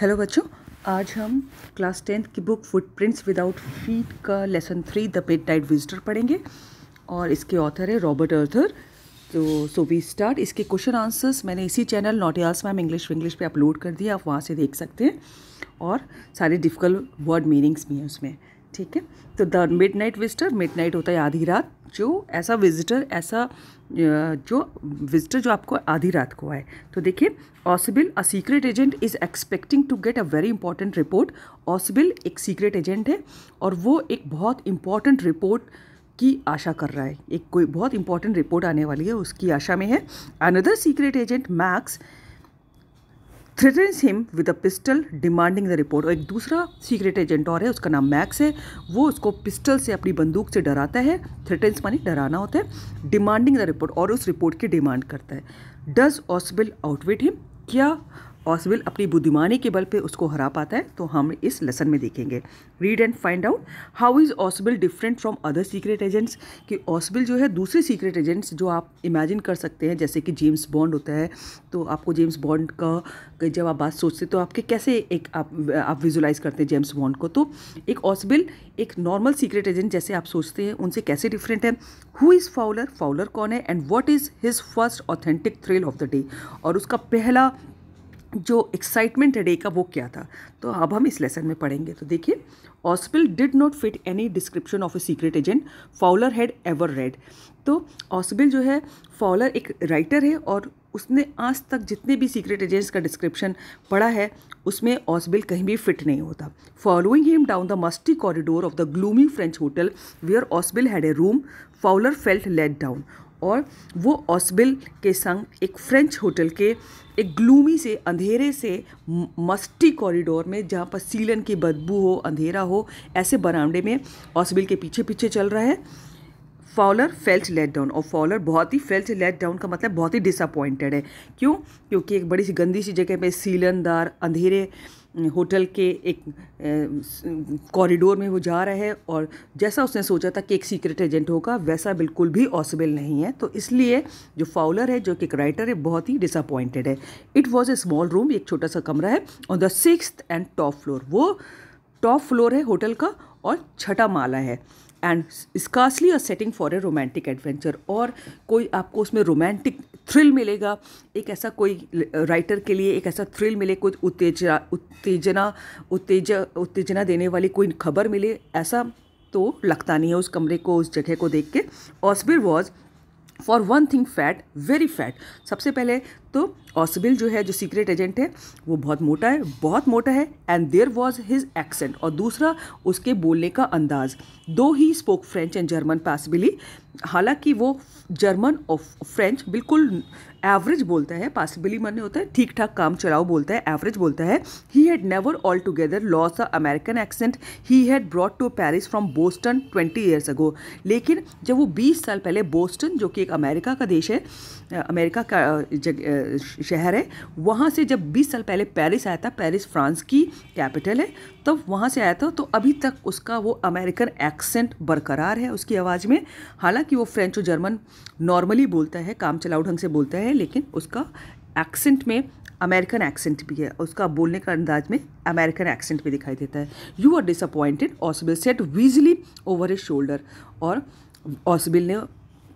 Hello बच्चों आज हम क्लास टेंथ की बुक फुटप्रिंट्स विदाउट फीट का lesson three the pet tight visitor पढ़ेंगे और इसके ऑथर है रॉबर्ट अर्थर तो सो वी स्टार्ट इसके क्वेश्चन आंसर्स मैंने इसी channel yes ma'am English English पे अपलोड कर दिया आप वहाँ से देख सकते हैं और सारे डिफिकल्ट वर्ड मीनिंग्स भी हैं उसमें ठीक है तो the midnight visitor midnight होता है आधी रात जो ऐसा विजिटर ऐसा जो विजिटर जो आपको आधी रात को आए तो देखिए Ausable a secret agent is expecting to get a very important report Ausable एक सीक्रेट एजेंट है और वो एक बहुत इंपॉर्टेंट रिपोर्ट की आशा कर रहा है एक कोई बहुत इंपॉर्टेंट रिपोर्ट आने वाली है उसकी आशा में है another secret agent Max threatens him with a pistol demanding the report और एक दूसरा सीक्रेट एजेंट और है उसका नाम मैक्स है वो उसको पिस्टल से अपनी बंदूक से डराता है थ्रेटन्स मानी डराना होता है डिमांडिंग द रिपोर्ट और उस रिपोर्ट की डिमांड करता है डज ऑसबिल आउटविट हिम क्या ऑसविल अपनी बुद्धिमानी के बल पे उसको हरा पाता है तो हम इस लेसन में देखेंगे read and find out how is Ausable different from other secret agents कि ऑसविल जो है दूसरे सीक्रेट एजेंट्स जो आप इमेजिन कर सकते हैं जैसे कि जेम्स बॉन्ड होता है तो आपको जेम्स बॉन्ड का जब आप बात सोचते तो आपके कैसे एक आप आप विजुलाइज करते हैं जेम्स बॉन्ड को तो एक ऑसबिल एक नॉर्मल सीक्रेट एजेंट जैसे आप सोचते हैं उनसे कैसे डिफरेंट है हु इज़ फाउलर फाउलर कौन है and what is his first authentic thrill of the day और उसका पहला जो एक्साइटमेंट है डे का वो क्या था तो अब हम इस लेसन में पढ़ेंगे तो देखिए Ausable did not fit any description of a secret agent Fowler had ever read तो ऑसबिल जो है फाउलर एक राइटर है और उसने आज तक जितने भी सीक्रेट एजेंट्स का डिस्क्रिप्शन पढ़ा है उसमें ऑसबिल कहीं भी फिट नहीं होता following him down the musty corridor of the gloomy French hotel where Ausable had a room Fowler felt let down और वो ऑसबिल के संग एक फ्रेंच होटल के एक ग्लूमी से अंधेरे से मस्टी कॉरिडोर में जहाँ पर सीलन की बदबू हो अंधेरा हो ऐसे बरामडे में ऑसबिल के पीछे पीछे चल रहा है फॉलर फेल्ट लेट डाउन और फॉलर बहुत ही फेल्ट लेट डाउन का मतलब बहुत ही डिसअपॉइंटेड है क्यों क्योंकि एक बड़ी सी गंदी सी जगह पे सीलनदार अंधेरे होटल के एक कॉरिडोर में वो जा रहा है और जैसा उसने सोचा था कि एक सीक्रेट एजेंट होगा वैसा बिल्कुल भी पॉसिबल नहीं है तो इसलिए जो फाउलर है जो कि एक राइटर है बहुत ही डिसअपॉइंटेड है it was a small room एक छोटा सा कमरा है on the six and top floor वो टॉप फ्लोर है होटल का और छठा माला है and scarcely a setting for a romantic adventure और कोई आपको उसमें रोमांटिक थ्रिल मिलेगा एक ऐसा कोई राइटर के लिए एक ऐसा थ्रिल मिले कोई उत्तेजना उत्तेजना उत्तेज उत्तेजना देने वाली कोई खबर मिले ऐसा तो लगता नहीं है उस कमरे को उस जगह को देख के Ausable was for one thing fat very fat सबसे पहले तो ऑसिबिल जो है जो सीक्रेट एजेंट है वो बहुत मोटा है बहुत मोटा है and there was his accent और दूसरा उसके बोलने का अंदाज though he spoke French and German passably हालांकि वो जर्मन और फ्रेंच बिल्कुल एवरेज बोलता है पासिबली मान्य होता है ठीक ठाक काम चलाओ बोलता है एवरेज बोलता है he had never altogether lost a American accent he had brought to Paris from Boston twenty years ago लेकिन जब वो बीस साल पहले बोस्टन जो कि एक अमेरिका का देश है अमेरिका का जग शहर है वहाँ से जब बीस साल पहले पेरिस आया था पेरिस फ्रांस की कैपिटल है तब तो वहाँ से आया था तो अभी तक उसका वो अमेरिकन एक्सेंट बरकरार है उसकी आवाज़ में हालांकि वो फ्रेंच और जर्मन नॉर्मली बोलता है काम चलाओ ढंग से बोलता है लेकिन उसका एक्सेंट में अमेरिकन एक्सेंट भी है उसका बोलने का अंदाज में अमेरिकन एक्सेंट भी दिखाई देता है you are disappointed Ausable said wheezily over a shoulder और ऑसबिल ने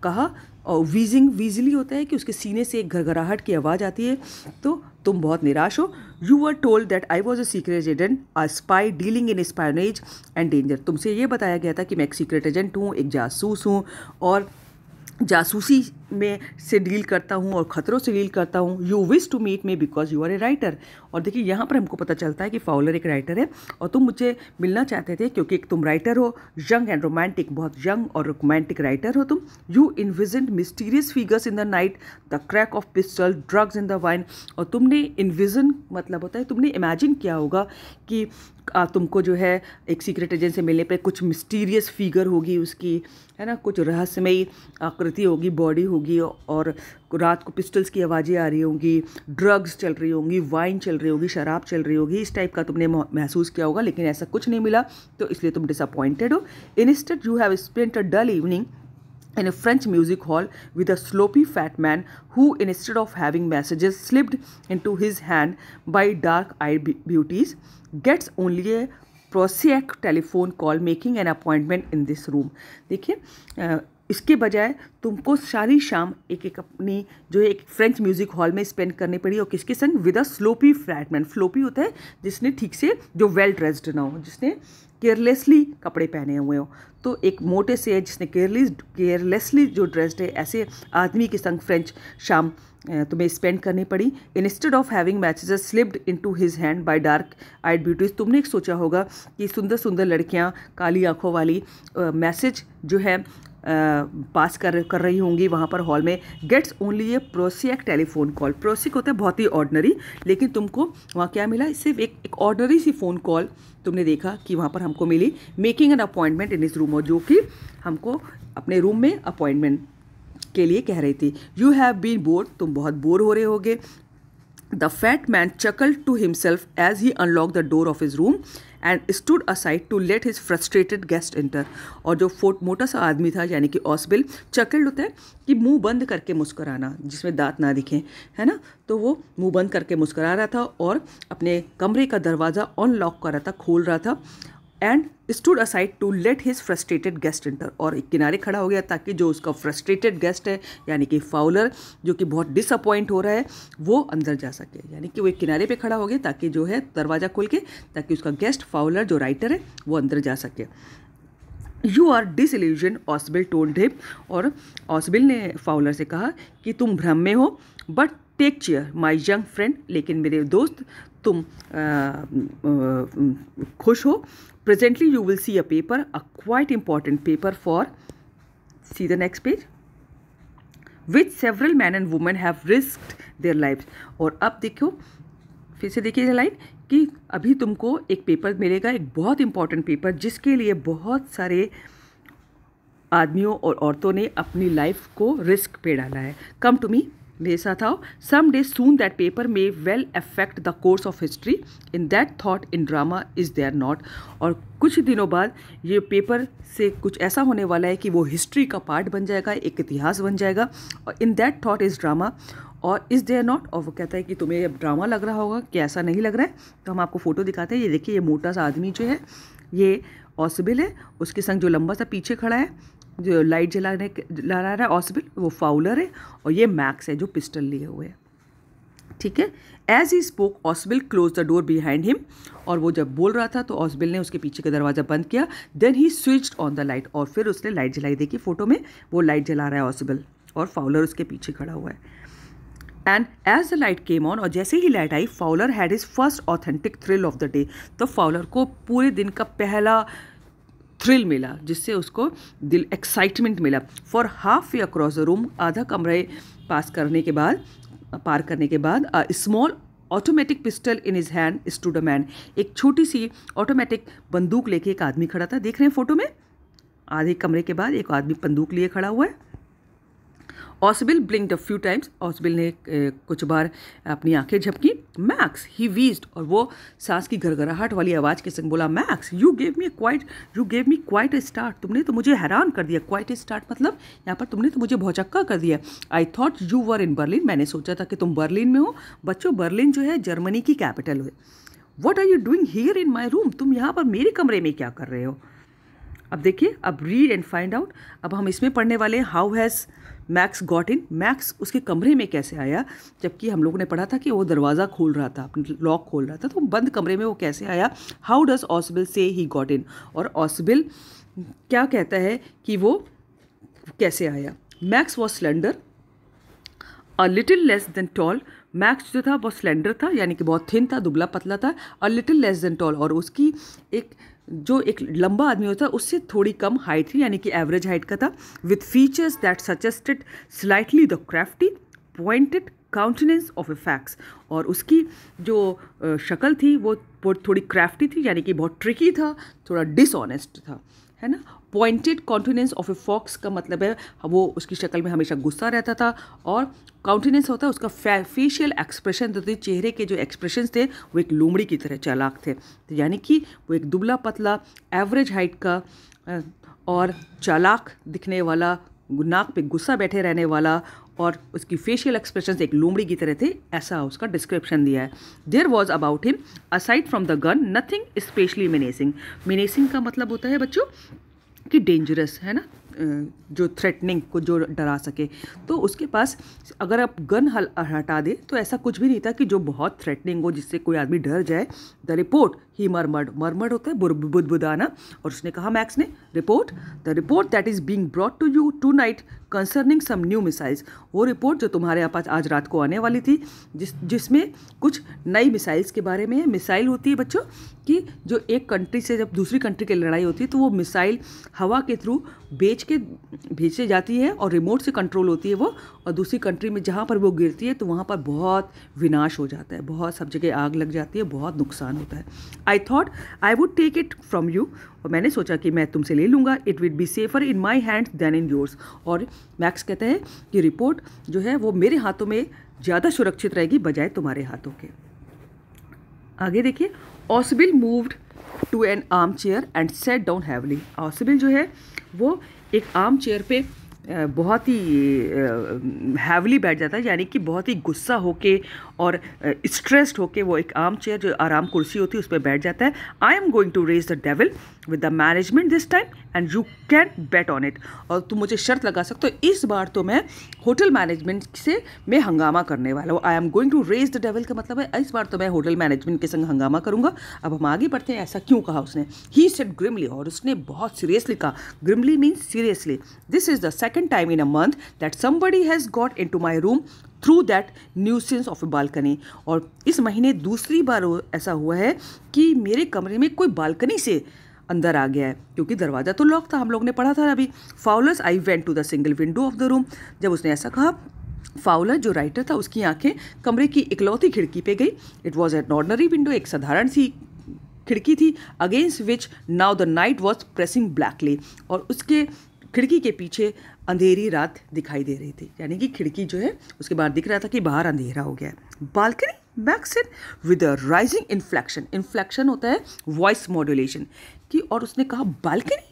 कहा और वीजिंग वीजली होता है कि उसके सीने से एक घरघराहट की आवाज़ आती है तो तुम बहुत निराश हो you are told that I was a secret agent a spy dealing in espionage and danger तुमसे ये बताया गया था कि मैं एक सीक्रेट एजेंट हूँ एक जासूस हूँ और जासूसी में से डील करता हूँ और ख़तरों से डील करता हूँ you wish to meet me because you are a writer और देखिए यहाँ पर हमको पता चलता है कि फाउलर एक राइटर है और तुम मुझे मिलना चाहते थे क्योंकि एक तुम राइटर हो यंग एंड रोमांटिक बहुत यंग और रोमांटिक राइटर हो तुम you envisioned mysterious figures in the night the crack of pistol drugs in the wine और तुमने इन्विजन मतलब होता है तुमने इमेजिन किया होगा कि तुमको जो है एक सीक्रेट एजेंट से मिलने पे कुछ मिस्टीरियस फिगर होगी उसकी है ना कुछ रहस्यमयी आकृति होगी बॉडी होगी और रात को पिस्टल्स की आवाज़ें आ रही होंगी ड्रग्स चल रही होंगी वाइन चल रही होगी शराब चल रही होगी इस टाइप का तुमने महसूस किया होगा लेकिन ऐसा कुछ नहीं मिला तो इसलिए तुम डिसअपॉइंटेड हो instead you have spent a dull evening in in French music hall with a sloppy fat man who who, of having messages slipped into his hand by dark eyed beauties gets only a prosaic telephone call making an appointment in this room देखिए इसके बजाय तुमको सारी शाम एक एक अपनी जो है एक फ्रेंच म्यूजिक हॉल में स्पेंड करनी पड़ी और किसके संग with a sloppy fat man floppy होता है जिसने ठीक से जो वेल ड्रेस्ड ना हो जिसने केयरलेसली कपड़े पहने हुए हो तो एक मोटे से जिसने केयरलेस केयरलेसली जो ड्रेस्ड है ऐसे आदमी के संग फ्रेंच शाम तुम्हें स्पेंड करनी पड़ी instead of having matches slipped into his hand by dark eyed beauties तुमने एक सोचा होगा कि सुंदर सुंदर लड़कियाँ काली आँखों वाली मैसेज जो है पास कर कर रही होंगी वहाँ पर हॉल में gets only a prosaic telephone call prosaic होता है बहुत ही ऑर्डनरी लेकिन तुमको वहाँ क्या मिला सिर्फ एक एक ऑर्डनरी सी फ़ोन कॉल तुमने देखा कि वहाँ पर हमको मिली मेकिंग एन अपॉइंटमेंट इन इस रूम और जो कि हमको अपने रूम में अपॉइंटमेंट के लिए कह रही थी यू हैव बीन बोर तुम बहुत बोर हो रहे होगे the fat man chuckle to himself as he unlock the door of his room and stood aside to let his frustrated guest enter और जो फोट मोटा सा आदमी था यानी कि ऑसबिल चकल्ड होता है कि मुंह बंद करके मुस्कराना जिसमें दांत ना दिखें है ना तो वो मुंह बंद करके मुस्करा रहा था और अपने कमरे का दरवाज़ा अनलॉक कर रहा था खोल रहा था and stood aside to let his frustrated guest enter और एक किनारे खड़ा हो गया ताकि जो उसका फ्रस्ट्रेटेड गेस्ट है यानी कि फाउलर जो कि बहुत डिसअपॉइंट हो रहा है वो अंदर जा सके यानी कि वो एक किनारे पे खड़ा हो गया ताकि जो है दरवाज़ा खोल के ताकि उसका गेस्ट फाउलर जो राइटर है वो अंदर जा सके you are this Ausable told him और ऑसबिल ने फाउलर से कहा कि तुम भ्रम में हो but take chair my young friend लेकिन मेरे दोस्त तुम खुश हो presently you will see a paper a quite important paper for see the next page which several men and women have risked their lives और अब देखो फिर से देखिए लाइन कि अभी तुमको एक पेपर मिलेगा एक बहुत इम्पॉर्टेंट पेपर जिसके लिए बहुत सारे आदमियों और औरतों ने अपनी लाइफ को रिस्क पे डाला है कम टू मी भेसा था some day soon that paper may well affect the course of history in that thought in drama is there not और कुछ दिनों बाद ये पेपर से कुछ ऐसा होने वाला है कि वो हिस्ट्री का पार्ट बन जाएगा एक इतिहास बन जाएगा और in that thought is drama और इस देयर नॉट और वो कहता है कि तुम्हें अब ड्रामा लग रहा होगा कि ऐसा नहीं लग रहा है तो हम आपको फ़ोटो दिखाते हैं ये देखिए ये मोटा सा आदमी जो है ये पॉसिबल है उसके संग जो लंबा सा पीछे खड़ा है जो लाइट जलाने ला रहा है ऑसबिल वो फाउलर है और ये मैक्स है जो पिस्टल लिए हुए है ठीक है as he spoke Ausable close the door behind him और वो जब बोल रहा था तो ऑसबिल ने उसके पीछे का दरवाज़ा बंद किया then he switch on the light और फिर उसने लाइट जलाई देखी फोटो में वो लाइट जला रहा है ऑसबिल और फाउलर उसके पीछे खड़ा हुआ है and as the light came on और जैसे ही लाइट आई Fowler had his first authentic thrill of the day तो फाउलर को पूरे दिन का पहला थ्रिल मिला जिससे उसको दिल एक्साइटमेंट मिला for halfway across the room आधा कमरे पास करने के बाद पार करने के बाद small automatic pistol in his hand stood a man एक छोटी सी ऑटोमेटिक बंदूक लेके एक आदमी खड़ा था देख रहे हैं फोटो में आधे कमरे के बाद एक आदमी बंदूक लिए खड़ा हुआ है ऑसबिल ब्लिंक्ड अ फ्यू टाइम्स ऑसबिल ने कुछ बार अपनी आंखें झपकी मैक्स ही वीज्ड और वो सांस की घरघराहट वाली आवाज़ के संग बोला Max you gave me quite you gave me quite start तुमने तो मुझे हैरान कर दिया क्वाइट स्टार्ट मतलब यहाँ पर तुमने तो मुझे भौचक्का कर दिया I thought you were in Berlin मैंने सोचा था कि तुम बर्लिन में हो बच्चों बर्लिन जो है जर्मनी की कैपिटल है what are you doing here in my room तुम यहाँ पर मेरे कमरे में क्या कर रहे हो अब देखिए अब रीड एंड फाइंड आउट अब हम इसमें पढ़ने वाले how has Max got in Max उसके कमरे में कैसे आया जबकि हम लोगों ने पढ़ा था कि वो दरवाज़ा खोल रहा था अपने लॉक खोल रहा था तो बंद कमरे में वो कैसे आया हाउ डज़ ऑसबिल से ही गॉट इन और ऑसबिल क्या कहता है कि वो कैसे आया Max was slender a little less than tall Max जो था बहुत स्लेंडर था यानी कि बहुत थिन था दुबला पतला था a little less than tall और उसकी एक जो एक लंबा आदमी होता है उससे थोड़ी कम हाइट थी यानी कि एवरेज हाइट का था with features that suggested slightly the crafty pointed countenance of a fox और उसकी जो शक्ल थी वो थोड़ी क्राफ्टी थी यानी कि बहुत ट्रिकी था थोड़ा डिसऑनेस्ट था है ना pointed countenance of a fox का मतलब है वो उसकी शक्ल में हमेशा गुस्सा रहता था और कॉन्टिनेंस होता है उसका फेशियल एक्सप्रेशन तो चेहरे के जो एक्सप्रेशन थे वो एक लोमड़ी की तरह चालाक थे तो यानी कि वो एक दुबला पतला एवरेज हाइट का और चालाक दिखने वाला नाक पे गुस्सा बैठे रहने वाला और उसकी फेशियल एक्सप्रेशन एक लोमड़ी की तरह थे ऐसा उसका डिस्क्रिप्शन दिया है there was about him aside from the gun nothing specially menacing menacing का मतलब होता है बच्चों कि डेंजरस है ना जो थ्रेटनिंग को जो डरा सके तो उसके पास अगर आप गन हल हटा दे तो ऐसा कुछ भी नहीं था कि जो बहुत थ्रेटनिंग हो जिससे कोई आदमी डर जाए द रिपोर्ट ही मरमड मरमड होता है बुदबुदाना और उसने कहा मैक्स ने report the report that is being brought to you tonight concerning some new missiles वो रिपोर्ट जो तुम्हारे पास आज रात को आने वाली थी जिस जिसमें कुछ नई मिसाइल्स के बारे में है मिसाइल होती है बच्चों कि जो एक कंट्री से जब दूसरी कंट्री की लड़ाई होती है तो वो मिसाइल हवा के थ्रू बेच के भेजी जाती है और रिमोट से कंट्रोल होती है वो और दूसरी कंट्री में जहाँ पर वो गिरती है तो वहाँ पर बहुत विनाश हो जाता है बहुत सब जगह आग लग जाती है बहुत नुकसान होता है I thought I would take it from you और मैंने सोचा कि मैं तुमसे ले लूँगा it would be safer in my hands than in yours और मैक्स कहते हैं कि रिपोर्ट जो है वो मेरे हाथों में ज़्यादा सुरक्षित रहेगी बजाय तुम्हारे हाथों के आगे देखिए Ausable moved to an armchair and sat down heavily Ausable जो है वो एक आम चेयर पे बहुत ही हैवली बैठ जाता है यानी कि बहुत ही गुस्सा होके और स्ट्रेस्ड होके वो एक आम चेयर जो आराम कुर्सी होती है उस पर बैठ जाता है I am going to raise the devil with the management this time and you can bet on it और तुम मुझे शर्त लगा सकते हो इस बार तो मैं होटल मैनेजमेंट से मैं हंगामा करने वाला हूँ I am going to raise the devil का मतलब है इस बार तो मैं होटल मैनेजमेंट के संग हंगामा करूँगा अब हम आगे बढ़ते हैं ऐसा क्यों कहा उसने ही सेट ग्रिमली और उसने बहुत सीरियसली कहा grimly means seriously this is the second time in a month that somebody has got into my room through that nuisance of a balcony और इस महीने दूसरी बार ऐसा हुआ है कि मेरे कमरे में कोई बालकनी से अंदर आ गया है क्योंकि दरवाज़ा तो लॉक था हम लोग ने पढ़ा था अभी Fowler's eye went to the single window of the room जब उसने ऐसा कहा फाउलर जो राइटर था उसकी आंखें कमरे की इकलौती खिड़की पे गई it was an ordinary window एक साधारण सी खिड़की थी against which now the night was pressing blackly और उसके खिड़की के पीछे अंधेरी रात दिखाई दे रही थी यानी कि खिड़की जो है उसके बाहर दिख रहा था कि बाहर अंधेरा हो गया balcony back said with a rising inflection inflection होता है वॉइस मॉड्यूलेशन की और उसने कहा बालकनी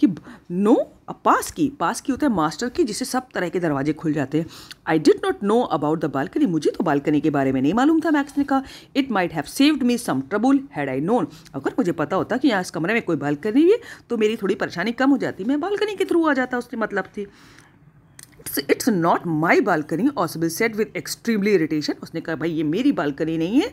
कि नो अ पास की पास की होता है मास्टर की जिसे सब तरह के दरवाजे खुल जाते हैं I did not know about the balcony मुझे तो बालकनी के बारे में नहीं मालूम था मैक्स ने कहा it might have saved me some trouble had I known अगर मुझे पता होता कि यहाँ इस कमरे में कोई बालकनी भी है तो मेरी थोड़ी परेशानी कम हो जाती मैं बालकनी के थ्रू आ जाता उसकी मतलब थी it's it's not my balcony Ausable said with extremely irritation उसने कहा भाई ये मेरी बालकनी नहीं है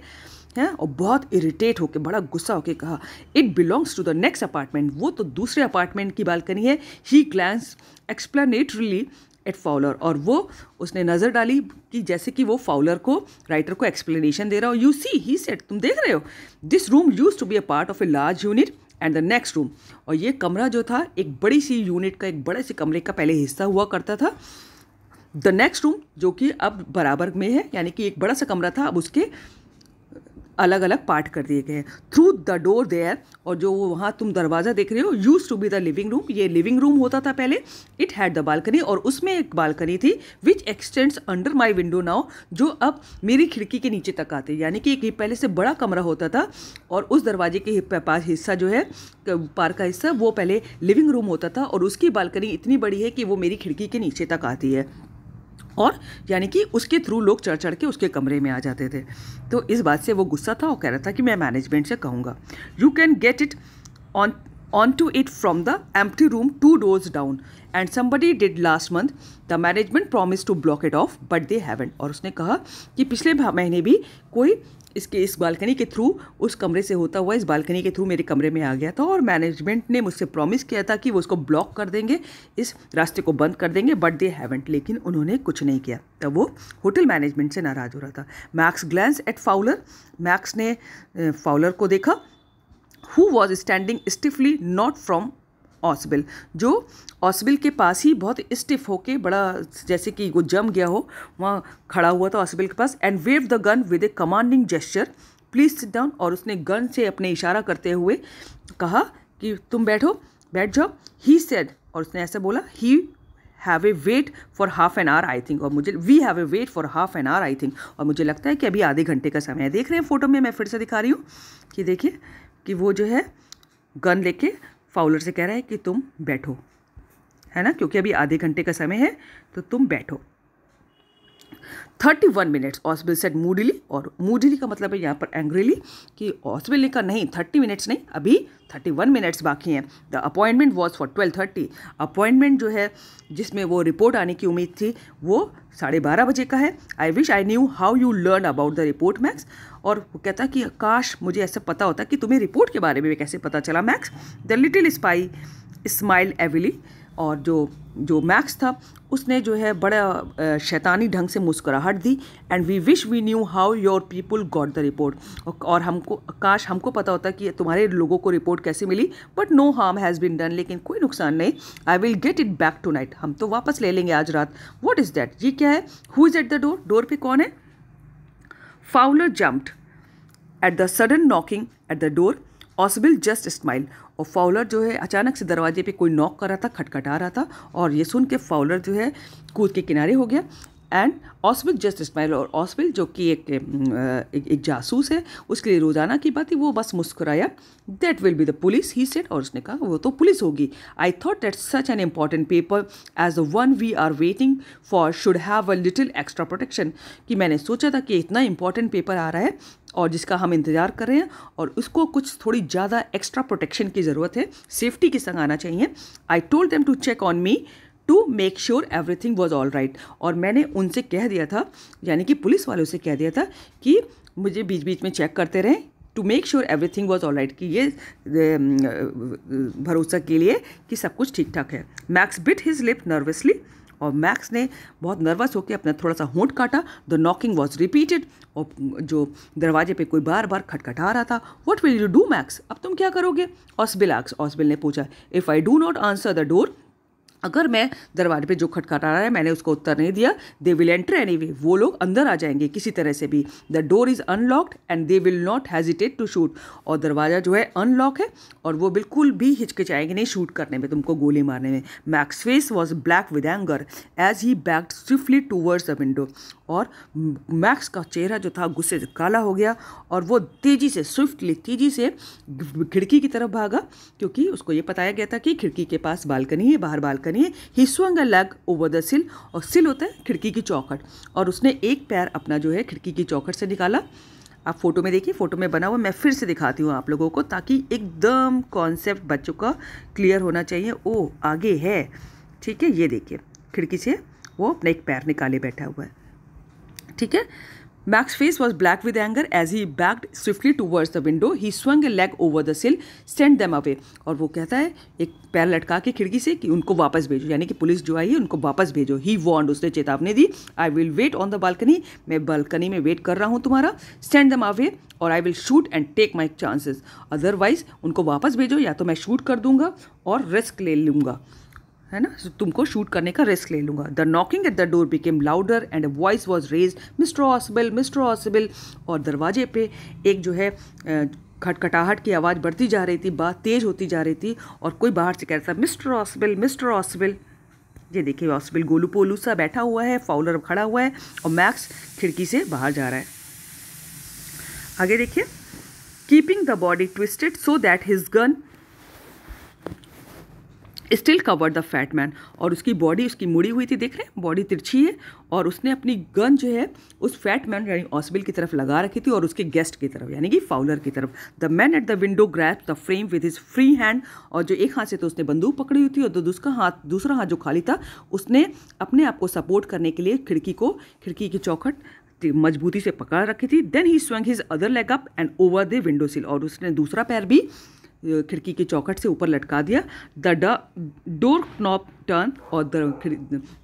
है और बहुत इरिटेट होकर बड़ा गुस्सा होकर कहा it belongs to the next apartment वो तो दूसरे अपार्टमेंट की बालकनी है he glance explanatorily at Fowler और वो उसने नज़र डाली कि जैसे कि वो फाउलर को राइटर को एक्सप्लेनेशन दे रहा हो यू सी ही सेट तुम देख रहे हो this room used to be a part of a large unit and the next room और ये कमरा जो था एक बड़ी सी यूनिट का एक बड़े से कमरे का पहले हिस्सा हुआ करता था द नेक्स्ट रूम जो कि अब बराबर में है यानी कि एक बड़ा सा कमरा था अब उसके अलग अलग पार्ट कर दिए गए हैं थ्रू द डोर देयर और जो वहाँ तुम दरवाज़ा देख रहे हो used to be the living room ये लिविंग रूम होता था पहले इट हैड द बालकनी और उसमें एक बालकनी थी which extends under my window now जो अब मेरी खिड़की के नीचे तक आते यानी कि एक पहले से बड़ा कमरा होता था और उस दरवाजे के पास हिस्सा जो है पार का हिस्सा वो पहले लिविंग रूम होता था और उसकी बालकनी इतनी बड़ी है कि वो मेरी खिड़की के नीचे तक आती है और यानी कि उसके थ्रू लोग चढ़ चढ़ के उसके कमरे में आ जाते थे तो इस बात से वो गुस्सा था और कह रहा था कि मैं मैनेजमेंट से कहूँगा you can get it on on to it from the empty room two doors down and somebody did last month the management promised to block it off but they haven't और उसने कहा कि पिछले महीने भी कोई इसके इस बालकनी के थ्रू उस कमरे से होता हुआ इस बालकनी के थ्रू मेरे कमरे में आ गया था और मैनेजमेंट ने मुझसे प्रॉमिस किया था कि वो उसको ब्लॉक कर देंगे इस रास्ते को बंद कर देंगे बट दे हैवेंट लेकिन उन्होंने कुछ नहीं किया तब तो वो होटल मैनेजमेंट से नाराज़ हो रहा था Max glance at Fowler Max ने फाउलर को देखा who was standing stiffly not from Ausable जो ऑसबिल के पास ही बहुत स्टिफ होके बड़ा जैसे कि वो जम गया हो वहाँ खड़ा हुआ था ऑसबिल के पास and wave the gun with a commanding gesture please sit down और उसने गन से अपने इशारा करते हुए कहा कि तुम बैठो बैठ जाओ ही सेड और उसने ऐसा बोला he have a wait for half an hour I think और मुझे we have a wait for half an hour I think और मुझे लगता है कि अभी आधे घंटे का समय है देख रहे हैं फोटो में मैं फिर से दिखा रही हूँ कि देखिए कि वो जो है गन लेके फाउलर से कह रहा है कि तुम बैठो है ना क्योंकि अभी आधे घंटे का समय है तो तुम बैठो thirty one minutes Ausable said moodily और मूडली का मतलब है यहाँ पर एंग्रीली कि ऑसबिल ने कहा नहीं थर्टी मिनट्स नहीं अभी थर्टी वन मिनट्स बाकी हैं the appointment was for twelve thirty appointment जो है जिसमें वो रिपोर्ट आने की उम्मीद थी वो साढ़े बारह बजे का है I wish I knew how you learn about the report Max और वो कहता कि काश मुझे ऐसा पता होता कि तुम्हें रिपोर्ट के बारे में कैसे पता चला Max the little spy smile evilly और जो जो मैक्स था उसने जो है बड़ा शैतानी ढंग से मुस्कुराहट दी and we wish we knew how your people got the report और हमको काश हमको पता होता कि तुम्हारे लोगों को रिपोर्ट कैसे मिली but no harm has been done लेकिन कोई नुकसान नहीं I will get it back tonight हम तो वापस ले लेंगे आज रात वॉट इज़ दैट ये क्या है who is at the door door पे कौन है Fowler jumped. At the sudden knocking at the door, Osbil just smile और फाउलर जो है अचानक से दरवाजे पे कोई नॉक कर रहा था खटखटा रहा था और ये सुन के फाउलर जो है कूद के किनारे हो गया एंड ऑसविल जस्ट इस्माइल और ऑसविल जो कि एक, एक एक जासूस है उसके लिए रोज़ाना की बात है वो बस मुस्कुराया that will be the police he said और उसने कहा वो तो पुलिस होगी I thought that such an important paper as the one we are waiting for should have a little extra protection कि मैंने सोचा था कि इतना इंपॉर्टेंट पेपर आ रहा है और जिसका हम इंतज़ार कर रहे हैं और उसको कुछ थोड़ी ज़्यादा एक्स्ट्रा प्रोटेक्शन की ज़रूरत है सेफ्टी के संग आना चाहिए I told them to check on me to make sure everything was all right और मैंने उनसे कह दिया था यानी कि पुलिस वालों से कह दिया था कि मुझे बीच बीच में चेक करते रहें to make sure everything was all right कि ये भरोसा के लिए कि सब कुछ ठीक ठाक है Max bit his lip nervously और मैक्स ने बहुत नर्वस होकर अपना थोड़ा सा होंठ काटा द नॉकिंग वॉज रिपीटेड और जो दरवाजे पे कोई बार बार खटखटा रहा था what will you do Max अब तुम क्या करोगे ऑसबिल आक्स ऑसबिल ने पूछा if I do not answer the door अगर मैं दरवाजे पे जो खटखटा रहा है मैंने उसको उत्तर नहीं दिया they will enter anyway वो लोग अंदर आ जाएंगे किसी तरह से भी the door is unlocked and they will not hesitate to shoot और दरवाज़ा जो है अनलॉक है और वो बिल्कुल भी हिचकिचाएंगे नहीं शूट करने में तुमको गोली मारने में Max face was black with anger as he back swiftly towards the window और मैक्स का चेहरा जो था गुस्से से काला हो गया और वो तेज़ी से स्विफ्टली तेज़ी से खिड़की की तरफ भागा क्योंकि उसको ये बताया गया था कि खिड़की के पास बालकनी है बाहर बालकनी करिए हिस्सों का लेग ओवर द सिल और सिल होता है खिड़की की चौखट और उसने एक पैर अपना जो है खिड़की की चौखट से निकाला आप फोटो में देखिए फोटो में बना हुआ मैं फिर से दिखाती हूँ आप लोगों को ताकि एकदम कॉन्सेप्ट बच्चों का क्लियर होना चाहिए ओ आगे है ठीक है ये देखिए खिड़की से वो अपना एक पैर निकाले बैठा हुआ है ठीक है Mac's face was black with anger as he backed swiftly towards the window. He swung a leg over the sill, sent them away. और वो कहता है एक पैर लटका के खिड़की से कि उनको वापस भेजो यानी कि पुलिस जो आई है उनको वापस भेजो ही वॉन्ड उसने चेतावनी दी I will wait on the balcony मैं बालकनी में वेट कर रहा हूँ तुम्हारा स्टैंड दम अवे और I will shoot and take my chances otherwise उनको वापस भेजो या तो मैं शूट कर दूंगा और रिस्क ले लूँगा है ना तुमको शूट करने का रिस्क ले लूँगा the knocking at the door became louder and voice was raise mister Ausable mister Ausable और दरवाजे पे एक जो है खटखटाहट की आवाज़ बढ़ती जा रही थी बात तेज़ होती जा रही थी और कोई बाहर से कह रहा था मिस्टर ऑसिबल मिस्टर ऑसिबल ये देखिए ऑसिबल गोलू पोलू सा बैठा हुआ है फाउलर खड़ा हुआ है और मैक्स खिड़की से बाहर जा रहा है आगे देखिए keeping the body twisted so that his gun still covered the fat man और उसकी बॉडी उसकी मुड़ी हुई थी देख रहे हैं बॉडी तिरछी है और उसने अपनी गन जो है उस फैट मैन यानी ऑसबिल की तरफ लगा रखी थी और उसके गेस्ट की तरफ यानी कि फाउलर की तरफ the man at the window grab the frame with his free hand और जो एक हाथ से तो उसने बंदूक पकड़ी हुई थी और दूसरा हाथ दूसरा हाथ जो खाली था उसने अपने आप को सपोर्ट करने के लिए खिड़की को खिड़की की चौखट मजबूती से पकड़ रखी थी then he swung his other leg up and over the window sill और उसने दूसरा पैर भी खिड़की के चौखट से ऊपर लटका दिया द डोर नॉब टर्न और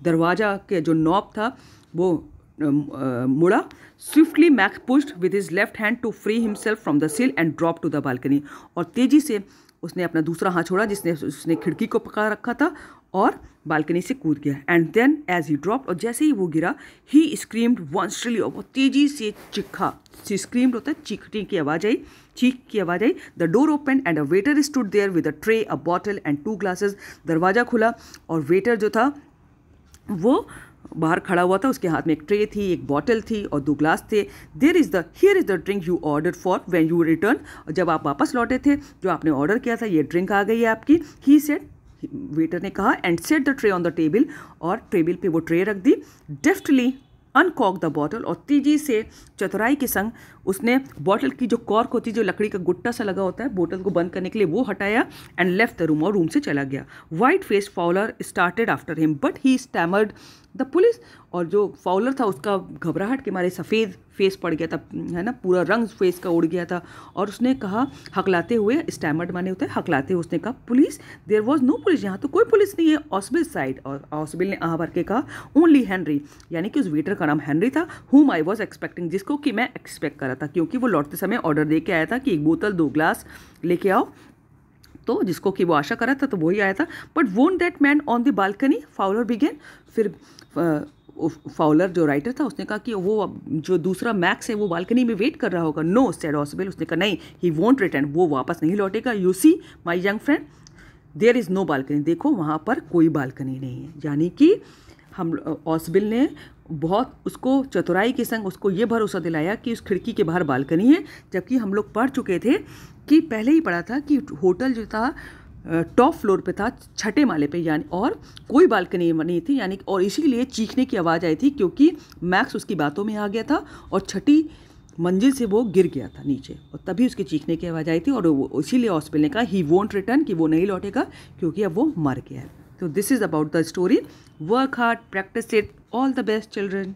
दरवाज़ा के जो नॉब था वो मुड़ा swiftly Max pushed with his left hand to free himself from the sill and drop to the balcony और तेज़ी से उसने अपना दूसरा हाथ छोड़ा जिसने उसने खिड़की को पकड़ रखा था और बालकनी से कूद गया and then as he drop और जैसे ही वो गिरा ही स्क्रीम्ड वंसली और बहुत तेजी से चिखा सी स्क्रीम्ड होता है चीखने की आवाज़ आई चीख की आवाज़ आई the door open and a waiter stood there with a tray a bottle and two glasses दरवाज़ा खुला और वेटर जो था वो बाहर खड़ा हुआ था उसके हाथ में एक ट्रे थी एक बॉटल थी और दो ग्लास थे there is the here is the drink you order for when you return जब आप वापस लौटे थे जो आपने ऑर्डर किया था ये ड्रिंक आ गई है आपकी ही सेट वेटर ने कहा and set the tray on the table और टेबल पे वो ट्रे रख दी डेफ्टली अनकॉक द बॉटल और तेजी से चतुराई के संग उसने बॉटल की जो कॉर्क होती है जो लकड़ी का गुट्टा सा लगा होता है बोतल को बंद करने के लिए वो हटाया एंड लेफ्ट द रूम और रूम से चला गया white face Fowler started after him but he stammered the police और जो फाउलर था उसका घबराहट के मारे सफ़ेद फेस पड़ गया था है ना पूरा रंग फेस का उड़ गया था और उसने कहा हकलाते हुए स्टैमर्ड माने होते हैं हकलाते हुए उसने कहा police there was no police यहाँ तो कोई पुलिस नहीं है ऑसबिल साइड और ऑसबिल ने आ भर के कहा ओनली हैनरी यानी कि उस वेटर का नाम हैनरी था हुम आई वॉज एक्सपेक्टिंग जिसको कि मैं एक्सपेक्ट करा था क्योंकि वो लौटते समय ऑर्डर दे के आया था कि एक बोतल दो ग्लास लेके आओ तो जिसको कि वो आशा करा था तो वही आया था but won that man on the balcony Fowler began फिर फाउलर जो राइटर था उसने कहा कि वो जो दूसरा मैक्स है वो बालकनी में वेट कर रहा होगा नो सैड ऑसबेल उसने कहा नहीं ही वॉन्ट रिटर्न वो वापस नहीं लौटेगा you see my young friend there is no balcony देखो वहाँ पर कोई बालकनी नहीं है यानी कि हम ऑसबिल ने बहुत उसको चतुराई के संग उसको ये भरोसा दिलाया कि उस खिड़की के बाहर बालकनी है जबकि हम लोग पढ़ चुके थे कि पहले ही पढ़ा था कि होटल जो था टॉप फ्लोर पे था छठे माले पे यानी और कोई बालकनी नहीं थी यानी और इसीलिए चीखने की आवाज़ आई थी क्योंकि मैक्स उसकी बातों में आ गया था और छठी मंजिल से वो गिर गया था नीचे और तभी उसके चीखने की आवाज़ आई थी और वो इसीलिए हॉस्पिटल ने कहा ही वोंट रिटर्न कि वो नहीं लौटेगा क्योंकि अब वो मर गया है So this is about the story. Work hard, practice it. All the best children.